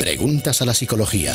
Preguntas a la psicología.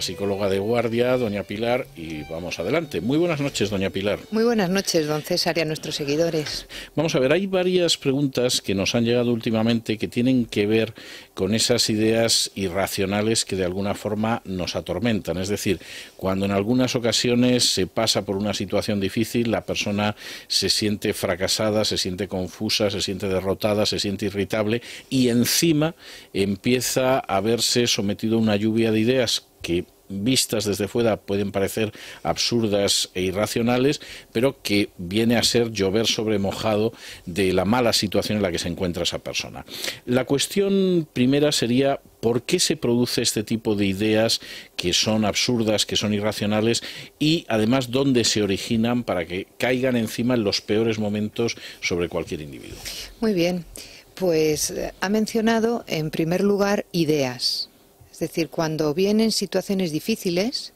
psicóloga de guardia, doña Pilar, y vamos adelante. Muy buenas noches, doña Pilar. Muy buenas noches, don César, y a nuestros seguidores. Vamos a ver, hay varias preguntas que nos han llegado últimamente que tienen que ver con esas ideas irracionales que de alguna forma nos atormentan. Es decir, cuando en algunas ocasiones se pasa por una situación difícil, la persona se siente fracasada, se siente confusa, se siente derrotada, se siente irritable y encima empieza a verse sometido a una lluvia de ideas que vistas desde fuera pueden parecer absurdas e irracionales, pero que viene a ser llover sobre mojado de la mala situación en la que se encuentra esa persona. La cuestión primera sería por qué se produce este tipo de ideas que son absurdas, que son irracionales y además dónde se originan para que caigan encima en los peores momentos sobre cualquier individuo. Muy bien, pues eh, ha mencionado en primer lugar ideas es decir, cuando vienen situaciones difíciles,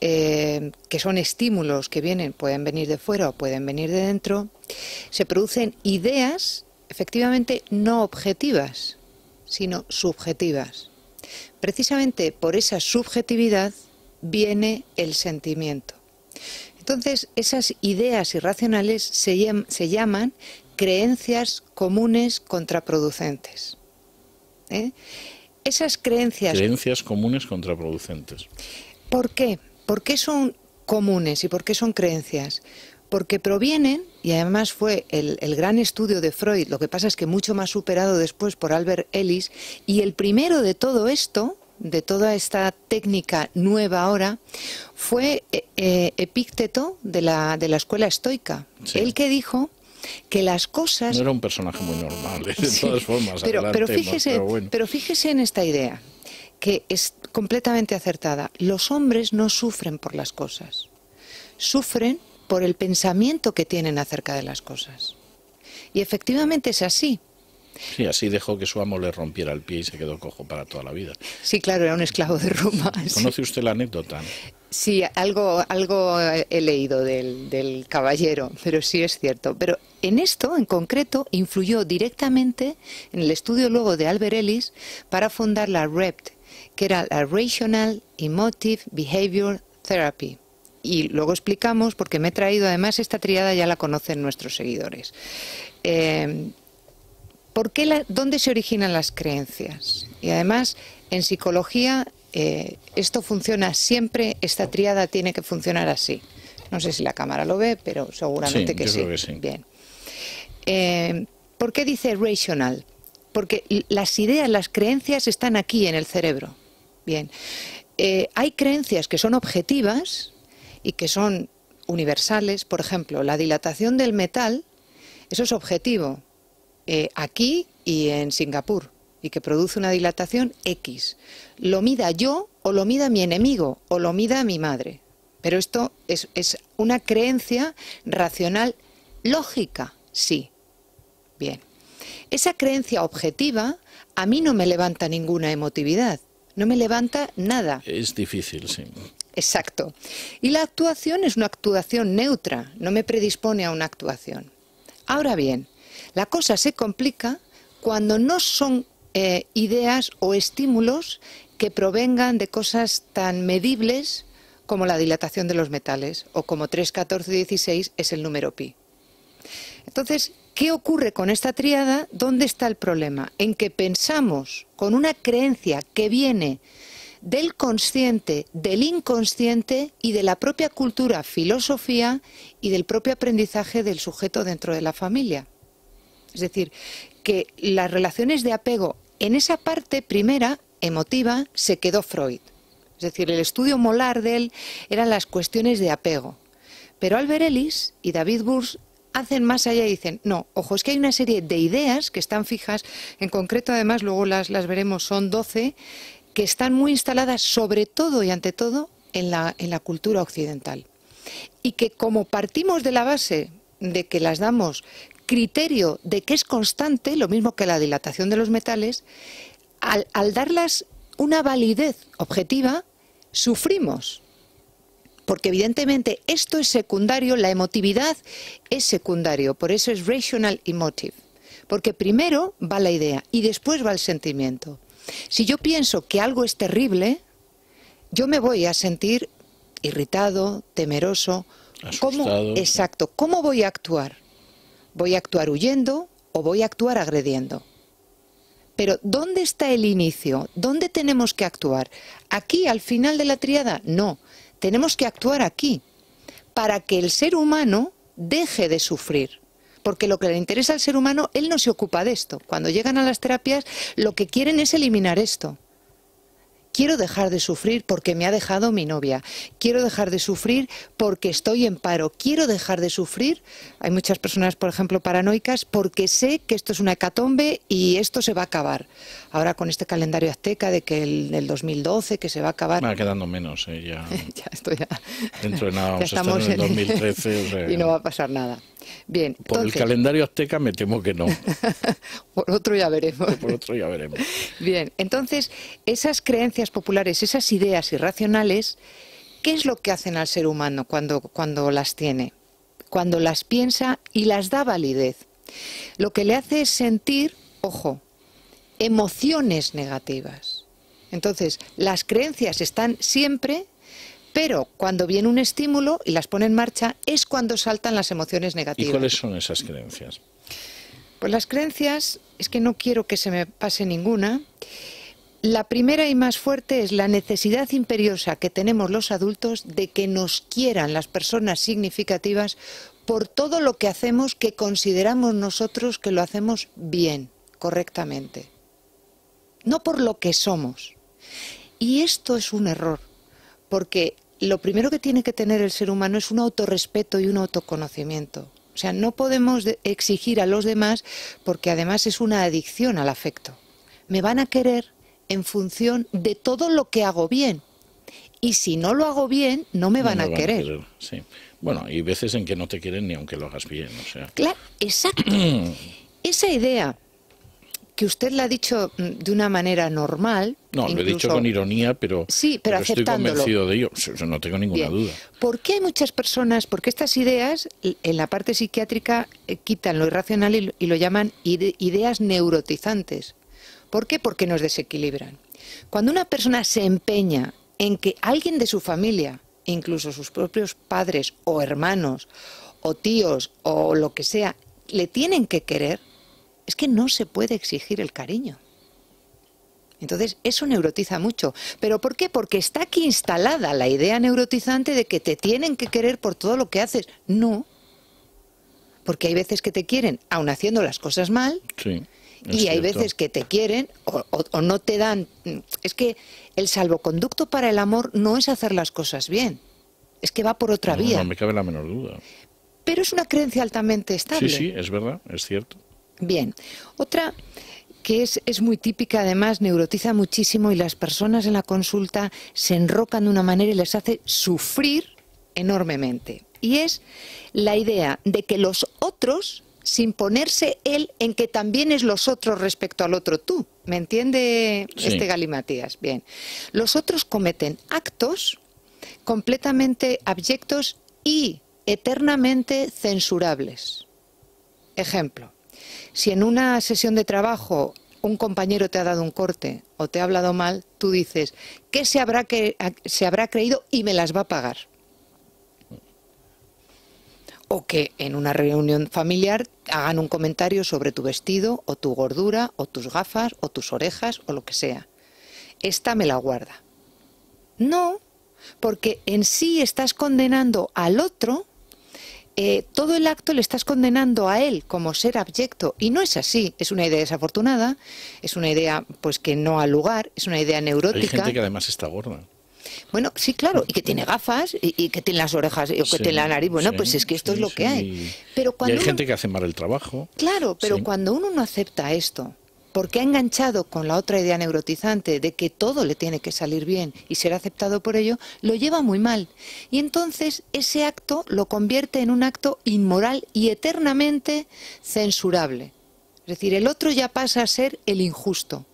eh, que son estímulos que vienen, pueden venir de fuera o pueden venir de dentro, se producen ideas efectivamente no objetivas, sino subjetivas. Precisamente por esa subjetividad viene el sentimiento. Entonces, esas ideas irracionales se, se llaman creencias comunes contraproducentes. ¿eh? esas creencias. Creencias comunes contraproducentes. ¿Por qué? ¿Por qué son comunes y por qué son creencias? Porque provienen, y además fue el, gran estudio de Freud, lo que pasa es que mucho más superado después por Albert Ellis, y el primero de todo esto, de toda esta técnica nueva ahora, fue eh, eh, Epícteto de la, de la escuela estoica. Él El que dijo que las cosas... No era un personaje muy normal, ¿eh? de todas formas. Pero, pero fíjese, pero, fíjese en esta idea, que es completamente acertada. Los hombres no sufren por las cosas, sufren por el pensamiento que tienen acerca de las cosas. Y efectivamente es así. Sí, así dejó que su amo le rompiera el pie y se quedó cojo para toda la vida. Sí, claro, era un esclavo de Roma. ¿Conoce usted la anécdota? Sí, algo, algo he leído del, del caballero, pero sí es cierto. Pero en esto, en concreto, influyó directamente en el estudio luego de Albert Ellis para fundar la REPT, que era la Rational Emotive Behavior Therapy. Y luego explicamos, porque me he traído, además esta triada ya la conocen nuestros seguidores. Em, ¿por qué la, ¿Dónde se originan las creencias? Y además, en psicología eh, esto funciona siempre, esta triada tiene que funcionar así. No sé si la cámara lo ve, pero seguramente que, sí. Bien. Eh, ¿Por qué dice rational? Porque las ideas, las creencias están aquí en el cerebro. Bien. Eh, hay creencias que son objetivas y que son universales. Por ejemplo, la dilatación del metal, eso es objetivo aquí y en Singapur, y que produce una dilatación X lo mida yo o lo mida mi enemigo o lo mida mi madre. Pero esto es, es una creencia racional lógica, sí. Bien. Esa creencia objetiva a mí no me levanta ninguna emotividad, no me levanta nada. Es difícil, sí. Exacto. Y la actuación es una actuación neutra, no me predispone a una actuación. Ahora bien, la cosa se complica cuando no son eh, ideas o estímulos que provengan de cosas tan medibles como la dilatación de los metales o como 3, 14, 16 es el número pi. Entonces, ¿qué ocurre con esta triada? ¿Dónde está el problema? En que pensamos con una creencia que viene del consciente, del inconsciente y de la propia cultura, filosofía y del propio aprendizaje del sujeto dentro de la familia. Es decir, que las relaciones de apego en esa parte primera, emotiva, se quedó Freud. Es decir, el estudio molar de él eran las cuestiones de apego. Pero Albert Ellis y David Burns hacen más allá y dicen, no, ojo, es que hay una serie de ideas que están fijas, en concreto además, luego las, las veremos, son 12, que están muy instaladas sobre todo y ante todo en la, en la cultura occidental. Y que como partimos de la base de que las damos criterio de que es constante, lo mismo que la dilatación de los metales, al, darlas una validez objetiva, sufrimos. Porque evidentemente esto es secundario, la emotividad es secundario, por eso es rational emotive. Porque primero va la idea y después va el sentimiento. Si yo pienso que algo es terrible, yo me voy a sentir irritado, temeroso. ¿Cómo, exacto, ¿cómo voy a actuar? voy a actuar huyendo o voy a actuar agrediendo. Pero ¿dónde está el inicio? ¿Dónde tenemos que actuar? ¿Aquí, al final de la triada? No, tenemos que actuar aquí, para que el ser humano deje de sufrir. Porque lo que le interesa al ser humano, él no se ocupa de esto. Cuando llegan a las terapias, lo que quieren es eliminar esto. Quiero dejar de sufrir porque me ha dejado mi novia. Quiero dejar de sufrir porque estoy en paro. Quiero dejar de sufrir. Hay muchas personas, por ejemplo, paranoicas porque sé que esto es una hecatombe y esto se va a acabar. Ahora con este calendario azteca de que el, 2012 que se va a acabar. Me Va quedando menos, eh, ya. estoy Dentro de nada, estamos en el 2013. Y no va a pasar nada. Bien, por el calendario azteca me temo que no. por otro ya veremos. Por otro ya veremos. Bien, entonces esas creencias populares, esas ideas irracionales, ¿qué es lo que hacen al ser humano cuando, cuando las tiene? Cuando las piensa y las da validez. Lo que le hace es sentir, ojo, emociones negativas. Entonces, las creencias están siempre pero cuando viene un estímulo y las pone en marcha es cuando saltan las emociones negativas. ¿Y cuáles son esas creencias? Pues las creencias, es que no quiero que se me pase ninguna. La primera y más fuerte es la necesidad imperiosa que tenemos los adultos de que nos quieran las personas significativas por todo lo que hacemos que consideramos nosotros que lo hacemos bien, correctamente. No por lo que somos. Y esto es un error porque lo primero que tiene que tener el ser humano es un autorrespeto y un autoconocimiento. O sea, no podemos exigir a los demás porque además es una adicción al afecto. Me van a querer en función de todo lo que hago bien. Y si no lo hago bien, no me van, a, querer. Bueno, y veces en que no te quieren ni aunque lo hagas bien. Claro, exacto. Esa idea que usted la ha dicho mm, de una manera normal. No, lo he dicho con ironía, pero, sí, pero, estoy convencido de ello, no tengo ninguna duda. ¿Por qué hay muchas personas, porque estas ideas en la parte psiquiátrica eh, quitan lo irracional y y lo llaman ideas neurotizantes? ¿Por qué? Porque nos desequilibran. Cuando una persona se empeña en que alguien de su familia, incluso sus propios padres o hermanos o tíos o lo que sea, le tienen que querer, es que no se puede exigir el cariño. Entonces, eso neurotiza mucho. ¿Pero por qué? Porque está aquí instalada la idea neurotizante de que te tienen que querer por todo lo que haces. No. Porque hay veces que te quieren, aun haciendo las cosas mal. Sí, y hay veces que te quieren o, no te dan. Es que el salvoconducto para el amor no es hacer las cosas bien. Es que va por otra vía. No me cabe la menor duda. Pero es una creencia altamente estable. Sí, sí, es verdad, es cierto. Bien, otra que es, es, muy típica, además, neurotiza muchísimo y las personas en la consulta se enrocan de una manera y les hace sufrir enormemente. Y es la idea de que los otros, sin ponerse él en que también es los otros respecto al otro tú. ¿Me entiende este Galimatías? Bien. Los otros cometen actos completamente abyectos y eternamente censurables. Ejemplo si en una sesión de trabajo un compañero te ha dado un corte o te ha hablado mal, tú dices, ¿qué se habrá, que, se habrá creído y me las va a pagar? O que en una reunión familiar hagan un comentario sobre tu vestido o tu gordura o tus gafas o tus orejas o lo que sea. Esta me la guarda. No, porque en sí estás condenando al otro eh, todo el acto le estás condenando a él como ser abyecto. Y no es así. Es una idea desafortunada, es una idea pues que no ha lugar, es una idea neurótica. Hay gente que además está gorda. Bueno, sí, claro, y que tiene gafas y, que tiene las orejas y que tiene la nariz. Bueno, pues es que esto es lo que hay. Pero cuando hay gente que hace mal el trabajo. Claro, pero cuando uno no acepta esto, porque ha enganchado con la otra idea neurotizante de que todo le tiene que salir bien y ser aceptado por ello, lo lleva muy mal. Y entonces ese acto lo convierte en un acto inmoral y eternamente censurable. Es decir, el otro ya pasa a ser el injusto,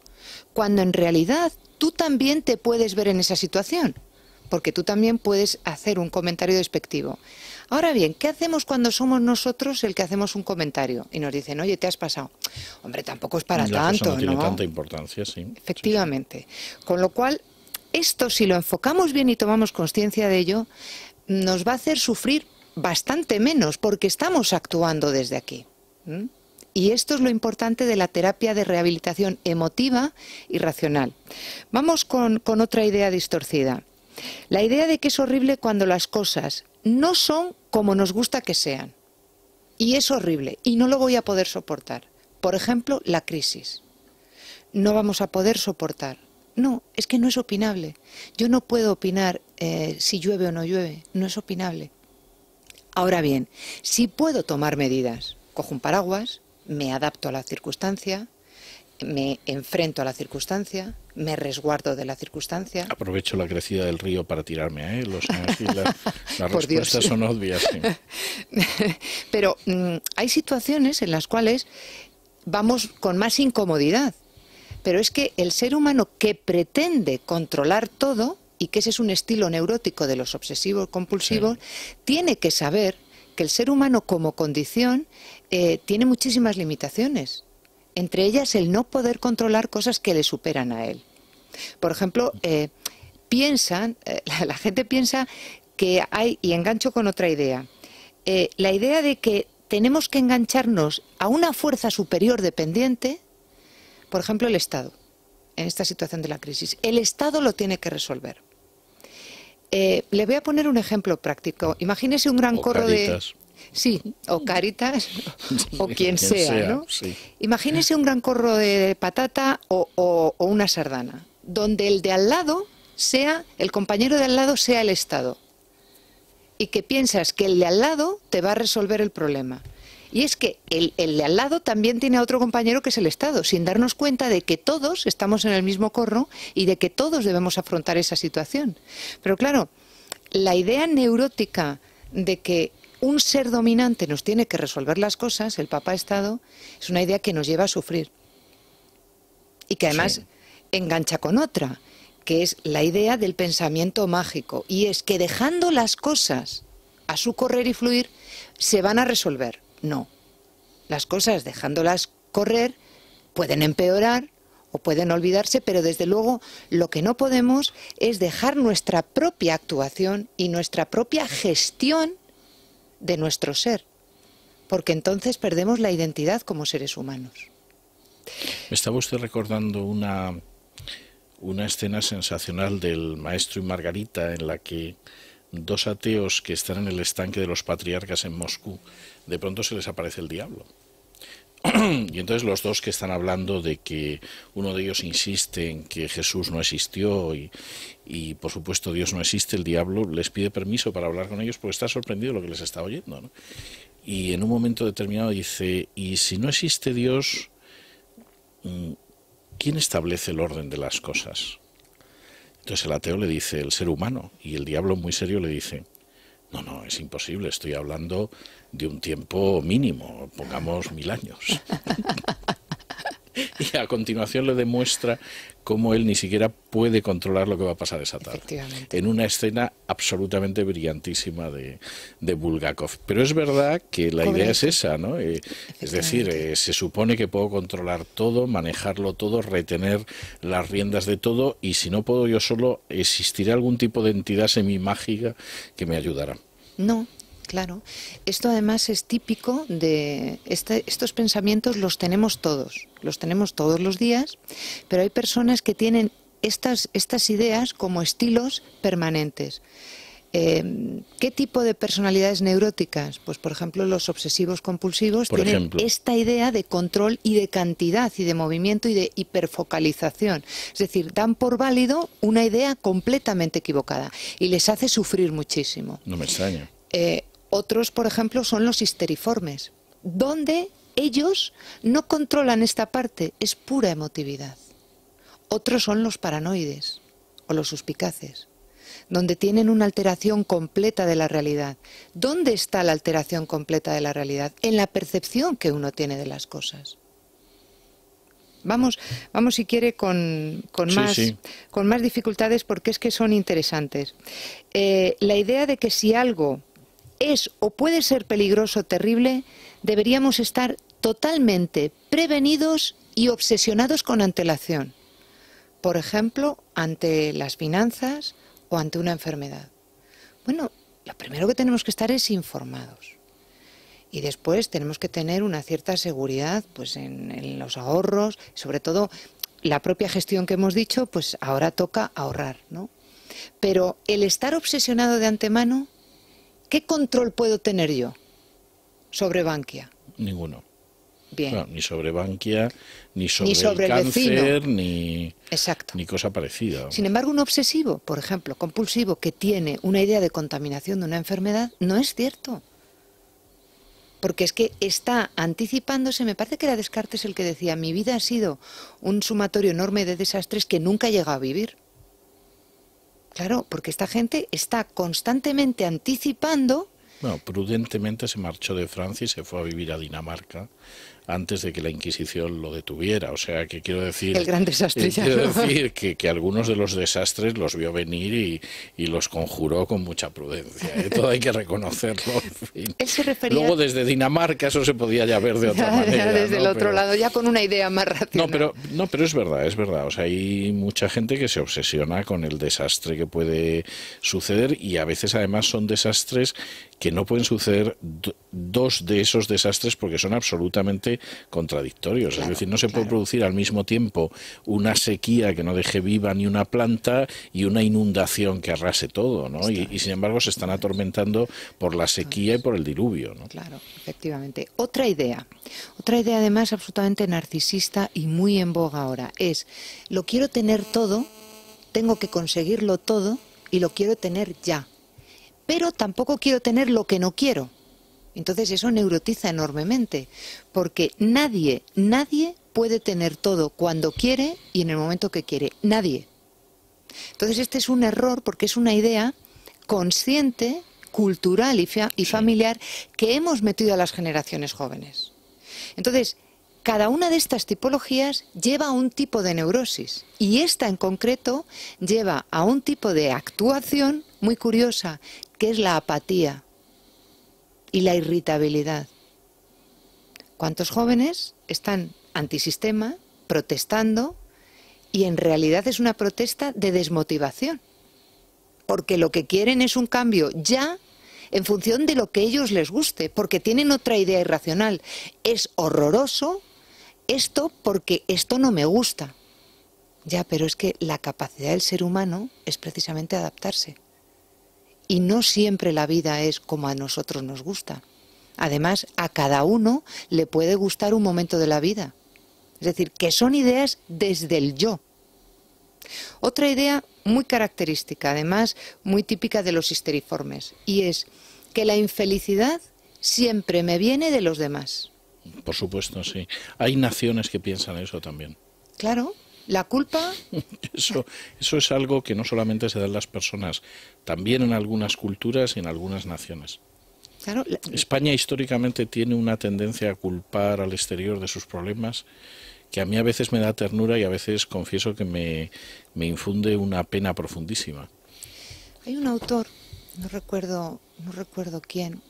cuando en realidad tú también te puedes ver en esa situación, porque tú también puedes hacer un comentario despectivo. Ahora bien, ¿qué hacemos cuando somos nosotros el que hacemos un comentario y nos dicen, oye, te has pasado? Hombre, tampoco es para tanto, no tiene tanta importancia, sí. Efectivamente. Con lo cual, esto, si lo enfocamos bien y tomamos conciencia de ello, nos va a hacer sufrir bastante menos porque estamos actuando desde aquí. Y esto es lo importante de la terapia de rehabilitación emotiva y racional. Vamos con, con otra idea distorcida. La idea de que es horrible cuando las cosas no son como nos gusta que sean. Y es horrible y no lo voy a poder soportar. Por ejemplo, la crisis. No vamos a poder soportar. No, es que no es opinable. Yo no puedo opinar eh, si llueve o no llueve. No es opinable. Ahora bien, si puedo tomar medidas, cojo un paraguas, me adapto a la circunstancia, me enfrento a la circunstancia, me resguardo de la circunstancia. Aprovecho la crecida del río para tirarme ¿eh? a él. las respuestas son obvias. Pero mm, hay situaciones en las cuales vamos con más incomodidad. Pero es que el ser humano que pretende controlar todo, y que ese es un estilo neurótico de los obsesivos compulsivos, tiene que saber que el ser humano como condición eh, tiene muchísimas limitaciones entre ellas el no poder controlar cosas que le superan a él. Por ejemplo, eh, piensan, eh, la, gente piensa que hay, y engancho con otra idea, eh, la idea de que tenemos que engancharnos a una fuerza superior dependiente, por ejemplo, el Estado, en esta situación de la crisis. El Estado lo tiene que resolver. le voy a poner un ejemplo práctico. Imagínese un gran corro de. Sí, o Caritas, o quien, sea, ¿no? Imagínese un gran corro de patata o, una sardana, donde el de al lado sea, el compañero de al lado sea el Estado. Y que piensas que el de al lado te va a resolver el problema. Y es que el, el, de al lado también tiene a otro compañero que es el Estado, sin darnos cuenta de que todos estamos en el mismo corro y de que todos debemos afrontar esa situación. Pero claro, la idea neurótica de que un ser dominante nos tiene que resolver las cosas, el papá Estado, es una idea que nos lleva a sufrir. Y que además engancha con otra, que es la idea del pensamiento mágico. Y es que dejando las cosas a su correr y fluir, se van a resolver. No. Las cosas dejándolas correr pueden empeorar o pueden olvidarse, pero desde luego lo que no podemos es dejar nuestra propia actuación y nuestra propia gestión de nuestro ser, porque entonces perdemos la identidad como seres humanos. Me estaba usted recordando una, una escena sensacional del maestro y Margarita en la que dos ateos que están en el estanque de los patriarcas en Moscú, de pronto se les aparece el diablo. y entonces los dos que están hablando de que uno de ellos insiste en que Jesús no existió y, por supuesto Dios no existe, el diablo les pide permiso para hablar con ellos porque está sorprendido de lo que les está oyendo. Y en un momento determinado dice, y si no existe Dios, mm, ¿quién establece el orden de las cosas? Entonces el ateo le dice, el ser humano, y el diablo muy serio le dice, no, no, es imposible. Estoy hablando de un tiempo mínimo, pongamos mil años. y a continuación le demuestra cómo él ni siquiera puede controlar lo que va a pasar esa tarde. En una escena absolutamente brillantísima de, de Bulgakov. Pero es verdad que la idea es esa, ¿no? Eh, es decir, eh, se supone que puedo controlar todo, manejarlo todo, retener las riendas de todo y si no puedo yo solo, existirá algún tipo de entidad semimágica que me ayudará. No, Claro, esto además es típico de este, estos pensamientos los tenemos todos, los tenemos todos los días, pero hay personas que tienen estas, ideas como estilos permanentes. Em, ¿Qué tipo de personalidades neuróticas? Pues, por ejemplo, los obsesivos compulsivos tienen esta idea de control y de cantidad y de movimiento y de hiperfocalización. Es decir, dan por válido una idea completamente equivocada y les hace sufrir muchísimo. No me extraña. Eh, otros, por ejemplo, son los histeriformes, donde ellos no controlan esta parte, es pura emotividad. Otros son los paranoides o los suspicaces, donde tienen una alteración completa de la realidad. ¿Dónde está la alteración completa de la realidad? En la percepción que uno tiene de las cosas. Vamos, vamos si quiere con, más, con más, dificultades porque es que son interesantes. Eh, la idea de que si algo es o puede ser peligroso, terrible, deberíamos estar totalmente prevenidos y obsesionados con antelación. Por ejemplo, ante las finanzas o ante una enfermedad. Bueno, lo primero que tenemos que estar es informados. Y después tenemos que tener una cierta seguridad pues en, los ahorros, sobre todo la propia gestión que hemos dicho, pues ahora toca ahorrar, ¿no? Pero el estar obsesionado de antemano ¿Qué control puedo tener yo sobre Bankia? Ninguno. Bien. ni sobre Bankia, ni sobre, el, cáncer, ni, Exacto. ni cosa parecida. Sin embargo, un obsesivo, por ejemplo, compulsivo, que tiene una idea de contaminación de una enfermedad, no es cierto. Porque es que está anticipándose, me parece que era Descartes el que decía, mi vida ha sido un sumatorio enorme de desastres que nunca he llegado a vivir. Claro, porque esta gente está constantemente anticipando. Bueno, prudentemente se marchó de Francia y se fue a vivir a Dinamarca antes de que la Inquisición lo detuviera. O sea, que quiero decir... El gran desastre. Eh, quiero decir que, que, algunos de los desastres los vio venir y, los conjuró con mucha prudencia. ¿eh? Todo hay que reconocerlo. Luego desde Dinamarca eso se podía ya ver de otra manera. desde el otro lado, ya con una idea más racional. No pero, no, pero es verdad, es verdad. O sea, hay mucha gente que se obsesiona con el desastre que puede suceder y a veces además son desastres que no pueden suceder dos de esos desastres porque son absolutamente contradictorios. es decir, no se puede producir al mismo tiempo una sequía que no deje viva ni una planta y una inundación que arrase todo, ¿no? Y, y, sin embargo se están atormentando por la sequía y por el diluvio, ¿no? Claro, efectivamente. Otra idea, otra idea además absolutamente narcisista y muy en boga ahora es, lo quiero tener todo, tengo que conseguirlo todo y lo quiero tener ya. Pero tampoco quiero tener lo que no quiero. Entonces eso neurotiza enormemente, porque nadie, nadie puede tener todo cuando quiere y en el momento que quiere, nadie. Entonces este es un error porque es una idea consciente, cultural y, familiar que hemos metido a las generaciones jóvenes. Entonces, cada una de estas tipologías lleva a un tipo de neurosis y esta en concreto lleva a un tipo de actuación muy curiosa, que es la apatía y la irritabilidad. ¿Cuántos jóvenes están antisistema, protestando, y en realidad es una protesta de desmotivación? Porque lo que quieren es un cambio ya en función de lo que ellos les guste, porque tienen otra idea irracional. Es horroroso esto porque esto no me gusta. Ya, pero es que la capacidad del ser humano es precisamente adaptarse y no siempre la vida es como a nosotros nos gusta. Además, a cada uno le puede gustar un momento de la vida. Es decir, que son ideas desde el yo. Otra idea muy característica, además muy típica de los histeriformes, y es que la infelicidad siempre me viene de los demás. Por supuesto, sí. Hay naciones que piensan eso también. Claro, ¿La culpa? Eso, es algo que no solamente se da en las personas, también en algunas culturas y en algunas naciones. España históricamente tiene una tendencia a culpar al exterior de sus problemas que a mí a veces me da ternura y a veces confieso que me, me infunde una pena profundísima. Hay un autor, no recuerdo, no recuerdo quién,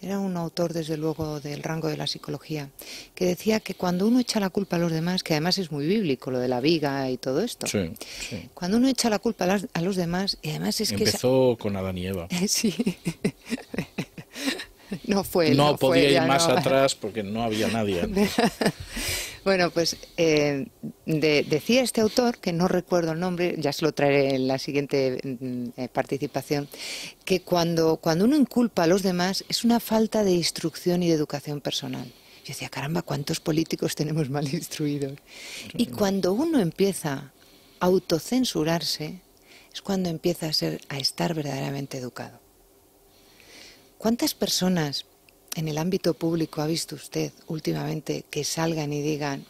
era un autor, desde luego, del rango de la psicología, que decía que cuando uno echa la culpa a los demás, que además es muy bíblico lo de la viga y todo esto, cuando uno echa la culpa a, los demás, y además es que... Empezó con Adán y Eva. sí. no fue No, podía ir más atrás porque no había nadie. Bueno, pues eh, decía este autor, que no recuerdo el nombre, ya se lo traeré en la siguiente mm, eh, participación, que cuando, cuando uno inculpa a los demás es una falta de instrucción y de educación personal. Yo decía, caramba, ¿cuántos políticos tenemos mal instruidos? Y cuando uno empieza a autocensurarse, es cuando empieza a, ser, a estar verdaderamente educado. ¿Cuántas personas en el ámbito público ha visto usted últimamente que salgan y digan,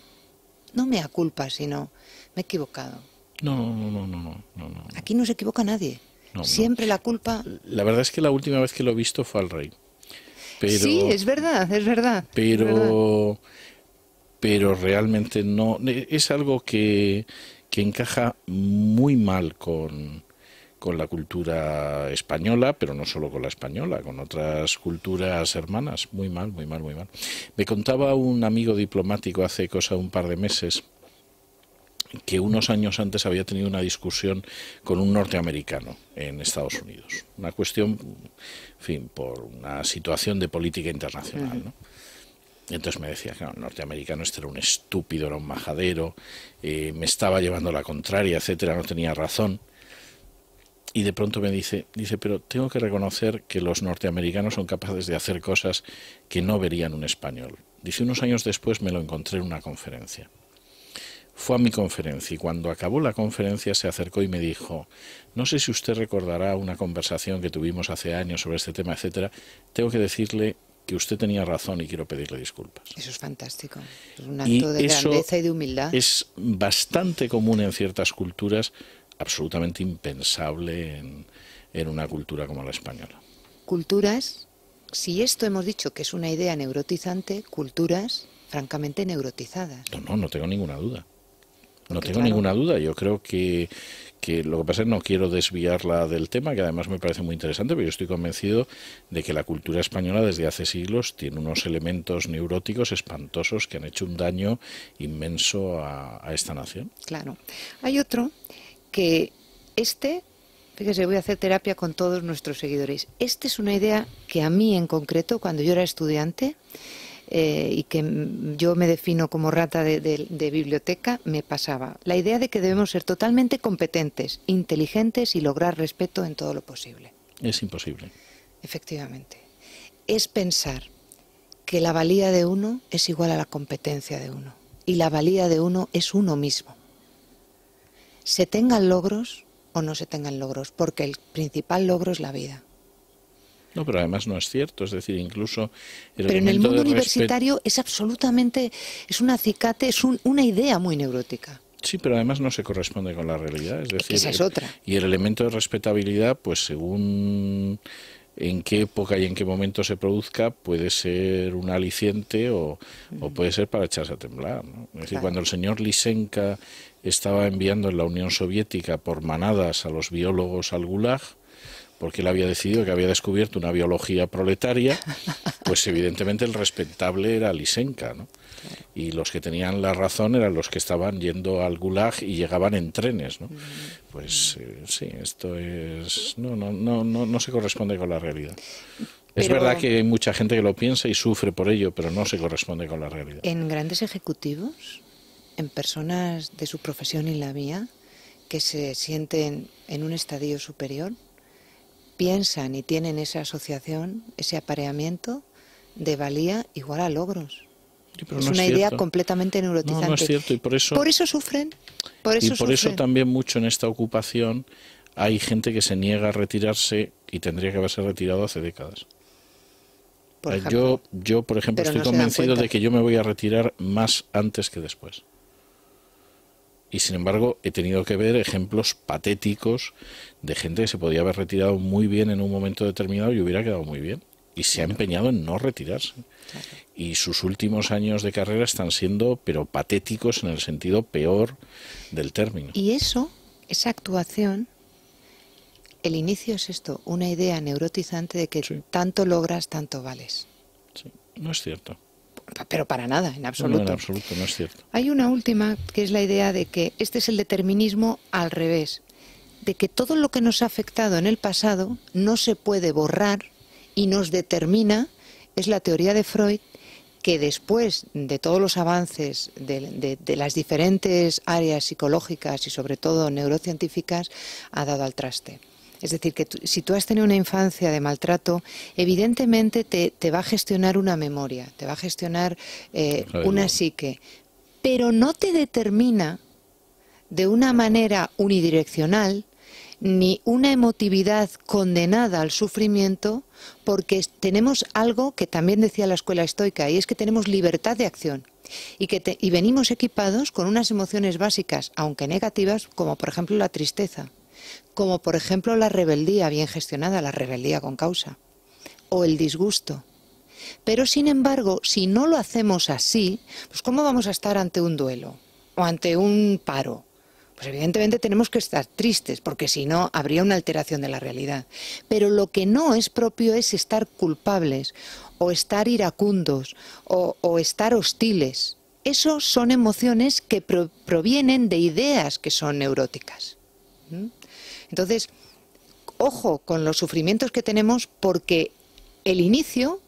no me ha culpa, sino me he equivocado? No, no, no, no, no, no, Aquí no se equivoca nadie. Siempre la culpa. La verdad es que la última vez que lo he visto fue al rey. sí, es verdad, es verdad. Pero, pero realmente no. Es algo que encaja muy mal con, con la cultura española, pero no solo con la española, con otras culturas hermanas. Muy mal, muy mal, muy mal. Me contaba un amigo diplomático hace cosa de un par de meses que unos años antes había tenido una discusión con un norteamericano en Estados Unidos. Una cuestión, en fin, por una situación de política internacional. Entonces me decía, que el norteamericano este era un estúpido, era un majadero, eh, me estaba llevando la contraria, etcétera, no tenía razón y de pronto me dice, dice, pero tengo que reconocer que los norteamericanos son capaces de hacer cosas que no verían un español. Dice, unos años después me lo encontré en una conferencia. Fue a mi conferencia y cuando acabó la conferencia se acercó y me dijo, no sé si usted recordará una conversación que tuvimos hace años sobre este tema, etcétera. Tengo que decirle que usted tenía razón y quiero pedirle disculpas. Eso es fantástico. Es un acto de grandeza y de humildad. Es bastante común en ciertas culturas absolutamente impensable en, una cultura como la española. Culturas, si esto hemos dicho que es una idea neurotizante, culturas francamente neurotizadas. No, no, no tengo ninguna duda. No tengo ninguna duda. Yo creo que, que lo que pasa es que no quiero desviarla del tema, que además me parece muy interesante, pero yo estoy convencido de que la cultura española desde hace siglos tiene unos elementos neuróticos espantosos que han hecho un daño inmenso a, a esta nación. Claro. Hay otro que este, fíjese, voy a hacer terapia con todos nuestros seguidores. Esta es una idea que a mí en concreto, cuando yo era estudiante eh, y que yo me defino como rata de biblioteca, me pasaba. La idea de que debemos ser totalmente competentes, inteligentes y lograr respeto en todo lo posible. Es imposible. Efectivamente. Es pensar que la valía de uno es igual a la competencia de uno. Y la valía de uno es uno mismo se tengan logros o no se tengan logros, porque el principal logro es la vida. No, pero además no es cierto, es decir, incluso... pero en el mundo universitario es absolutamente, es un acicate, es una idea muy neurótica. Sí, pero además no se corresponde con la realidad, es decir... Esa es otra. Y el elemento de respetabilidad, pues según en qué época y en qué momento se produzca puede ser un aliciente o, puede ser para echarse a temblar. Es decir, cuando el señor Lisenka estaba enviando en la Unión Soviética por manadas a los biólogos al Gulag, porque él había decidido que había descubierto una biología proletaria, pues evidentemente el respetable era Lisenka, Y los que tenían la razón eran los que estaban yendo al gulag y llegaban en trenes, mm. Pues eh, sí, esto es no, no no no no se corresponde con la realidad. es verdad que hay mucha gente que lo piensa y sufre por ello, pero no se corresponde con la realidad. En grandes ejecutivos, en personas de su profesión y la mía, que se sienten en un estadio superior, piensan y tienen esa asociación, ese apareamiento de valía igual a logros. es una idea completamente neurotizante. No, no es cierto. Y por eso, por eso sufren. y por eso también mucho en esta ocupación hay gente que se niega a retirarse y tendría que haberse retirado hace décadas. yo, yo, por ejemplo, estoy convencido de que yo me voy a retirar más antes que después. Y sin embargo, he tenido que ver ejemplos patéticos de gente que se podía haber retirado muy bien en un momento determinado y hubiera quedado muy bien. Y se ha empeñado en no retirarse. Y sus últimos años de carrera están siendo, pero patéticos en el sentido peor del término. Y eso, esa actuación, el inicio es esto, una idea neurotizante de que tanto logras, tanto vales. Sí, no es cierto pero para nada, en absoluto. No, en absoluto, no es cierto. Hay una última, que es la idea de que este es el determinismo al revés, de que todo lo que nos ha afectado en el pasado no se puede borrar y nos determina, es la teoría de Freud, que después de todos los avances de, de, las diferentes áreas psicológicas y sobre todo neurocientíficas ha dado al traste. Es decir, que si tú has tenido una infancia de maltrato, evidentemente te, va a gestionar una memoria, te va a gestionar eh, una psique, pero no te determina de una manera unidireccional ni una emotividad condenada al sufrimiento, porque tenemos algo que también decía la escuela estoica, y es que tenemos libertad de acción. Y, que y venimos equipados con unas emociones básicas, aunque negativas, como por ejemplo la tristeza como por ejemplo la rebeldía bien gestionada, la rebeldía con causa, o el disgusto. Pero sin embargo, si no lo hacemos así, pues ¿cómo vamos a estar ante un duelo o ante un paro? Pues evidentemente tenemos que estar tristes, porque si no habría una alteración de la realidad. Pero lo que no es propio es estar culpables o estar iracundos o, estar hostiles. Eso son emociones que provienen de ideas que son neuróticas. Entonces, ojo con los sufrimientos que tenemos porque el inicio,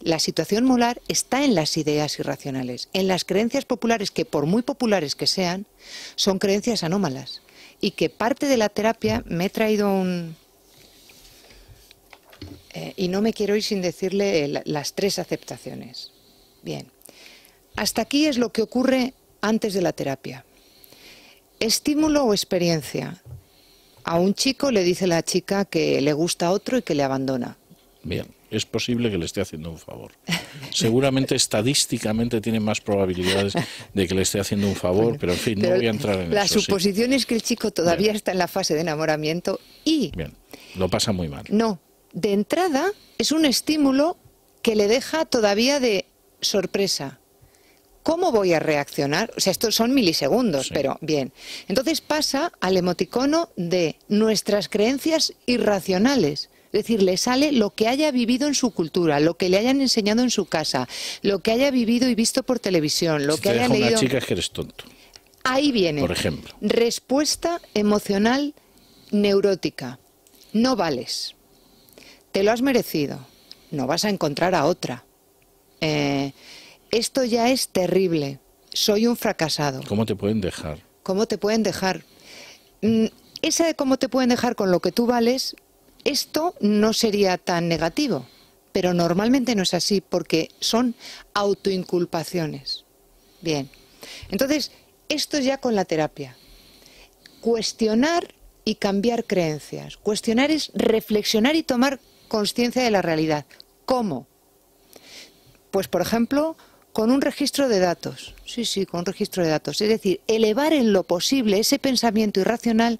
la situación molar, está en las ideas irracionales, en las creencias populares que, por muy populares que sean, son creencias anómalas. Y que parte de la terapia me he traído un... Eh, y no me quiero ir sin decirle las tres aceptaciones. Bien. Hasta aquí es lo que ocurre antes de la terapia. ¿Estímulo o experiencia? A un chico le dice la chica que le gusta otro y que le abandona. Bien, es posible que le esté haciendo un favor. Seguramente estadísticamente tiene más probabilidades de que le esté haciendo un favor, pero en fin, no voy a entrar en la eso. La suposición es que el chico todavía está en la fase de enamoramiento y... Bien, lo pasa muy mal. No, de entrada es un estímulo que le deja todavía de sorpresa. ¿Cómo voy a reaccionar? O sea, estos son milisegundos, pero bien. Entonces pasa al emoticono de nuestras creencias irracionales. Es decir, le sale lo que haya vivido en su cultura, lo que le hayan enseñado en su casa, lo que haya vivido y visto por televisión, lo que haya leído. Una chica que eres tonto. Ahí viene. Por ejemplo. Respuesta emocional neurótica. No vales. Te lo has merecido. No vas a encontrar a otra. Eh, esto ya es terrible, soy un fracasado. ¿Cómo te pueden dejar? ¿Cómo te pueden dejar? Mm, esa de cómo te pueden dejar con lo que tú vales, esto no sería tan negativo, pero normalmente no es así porque son autoinculpaciones. Bien, entonces, esto ya con la terapia. Cuestionar y cambiar creencias. Cuestionar es reflexionar y tomar conciencia de la realidad. ¿Cómo? Pues, por ejemplo, con un registro de datos. Sí, sí, con un registro de datos. Es decir, elevar en lo posible ese pensamiento irracional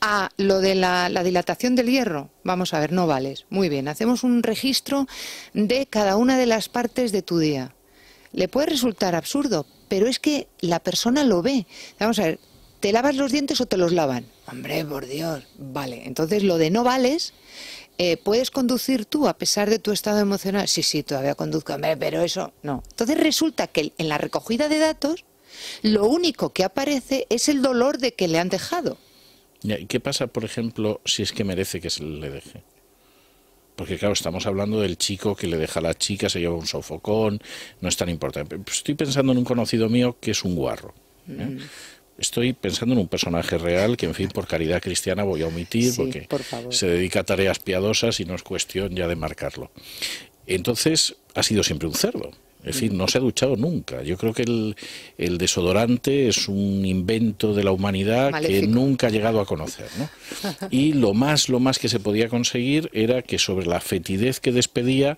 a lo de la, dilatación del hierro. Vamos a ver, no vales. Muy bien, hacemos un registro de cada una de las partes de tu día. Le puede resultar absurdo, pero es que la persona lo ve. Vamos a ver, ¿te lavas los dientes o te los lavan? Hombre, por Dios, vale. Entonces lo de no vales eh, ¿puedes conducir tú a pesar de tu estado emocional? Sí, sí, todavía conduzco, pero eso no. Entonces resulta que en la recogida de datos lo único que aparece es el dolor de que le han dejado. ¿Y qué pasa, por ejemplo, si es que merece que se le deje? Porque claro, estamos hablando del chico que le deja a la chica, se lleva un sofocón, no es tan importante. Estoy pensando en un conocido mío que es un guarro. ¿eh? Mm. Estoy pensando en un personaje real que, en fin, por caridad cristiana voy a omitir porque se dedica a tareas piadosas y no es cuestión ya de marcarlo. Entonces, ha sido siempre un cerdo. Es decir, no se ha duchado nunca. Yo creo que el, desodorante es un invento de la humanidad que nunca ha llegado a conocer. Y lo más, lo más que se podía conseguir era que sobre la fetidez que despedía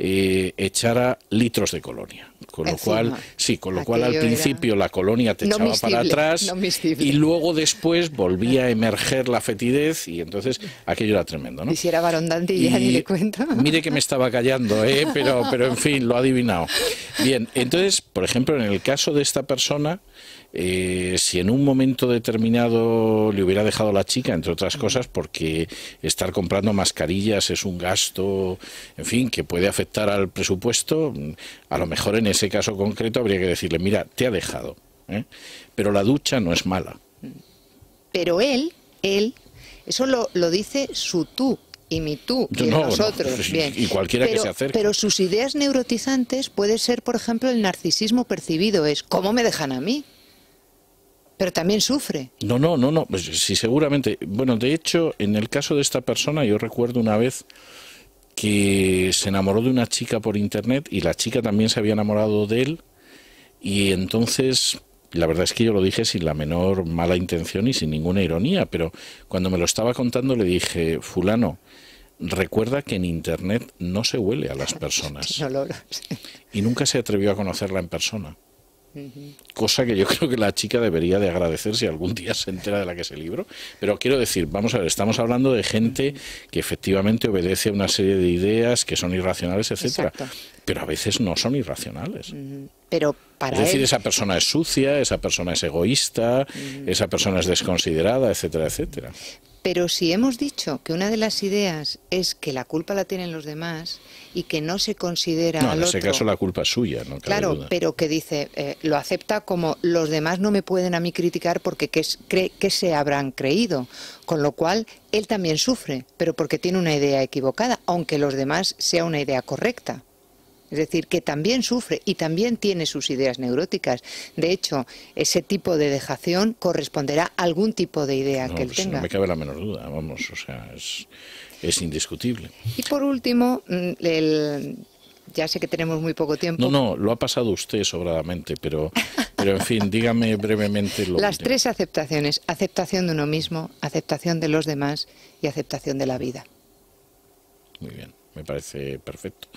eh, echara litros de colonia. Con lo eh, cual, sí, con lo cual al principio la colonia te echaba para atrás y luego después volvía a emerger la fetidez y entonces aquello era tremendo. ¿no? Y si era y, ya ni le Mire que me estaba callando, ¿eh? pero, pero en fin, lo ha adivinado. Bien, entonces, por ejemplo, en el caso de esta persona, eh, si en un momento determinado le hubiera dejado la chica, entre otras cosas, porque estar comprando mascarillas es un gasto, en fin, que puede afectar al presupuesto, a lo mejor en ese caso concreto habría que decirle, mira, te ha dejado, ¿eh? pero la ducha no es mala. Pero él, él, eso lo, dice su tú, y mi tú y nosotros. bien. Y cualquiera que se acerque. Pero sus ideas neurotizantes puede ser, por ejemplo, el narcisismo percibido es ¿cómo me dejan a mí? Pero también sufre. No, no, no, no. Pues sí, seguramente. Bueno, de hecho, en el caso de esta persona, yo recuerdo una vez que se enamoró de una chica por internet y la chica también se había enamorado de él y entonces la verdad es que yo lo dije sin la menor mala intención y sin ninguna ironía, pero cuando me lo estaba contando le dije, fulano, recuerda que en Internet no se huele a las personas. Y nunca se atrevió a conocerla en persona. Cosa que yo creo que la chica debería de agradecer si algún día se entera de la que es el libro. Pero quiero decir, vamos a ver, estamos hablando de gente que efectivamente obedece a una serie de ideas que son irracionales, etcétera. Pero a veces no son irracionales. Pero para es decir, esa persona es sucia, esa persona es egoísta, esa persona es desconsiderada, etcétera, etcétera. Pero si hemos dicho que una de las ideas es que la culpa la tienen los demás, y que no se considera no, en ese caso la culpa es suya, ¿no? claro, pero que dice, eh, lo acepta como los demás no me pueden a mí criticar porque cree, se habrán creído? Con lo cual, él también sufre, pero porque tiene una idea equivocada, aunque los demás sea una idea correcta. Es decir, que también sufre y también tiene sus ideas neuróticas. De hecho, ese tipo de dejación corresponderá a algún tipo de idea que él pues tenga. No me cabe la menor duda, vamos, o sea, es, es indiscutible. Y por último, mm, ya sé que tenemos muy poco tiempo. No, no, lo ha pasado usted sobradamente, pero, pero en fin, dígame brevemente lo Las tres aceptaciones, aceptación de uno mismo, aceptación de los demás y aceptación de la vida. Muy bien, me parece perfecto.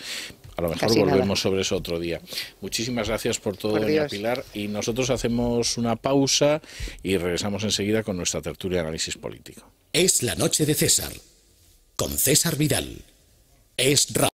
A lo mejor volvemos sobre eso otro día. Muchísimas gracias por todo, doña Pilar. Y nosotros hacemos una pausa y regresamos enseguida con nuestra tertulia de análisis político. Es la noche de César con César Vidal. Es rap.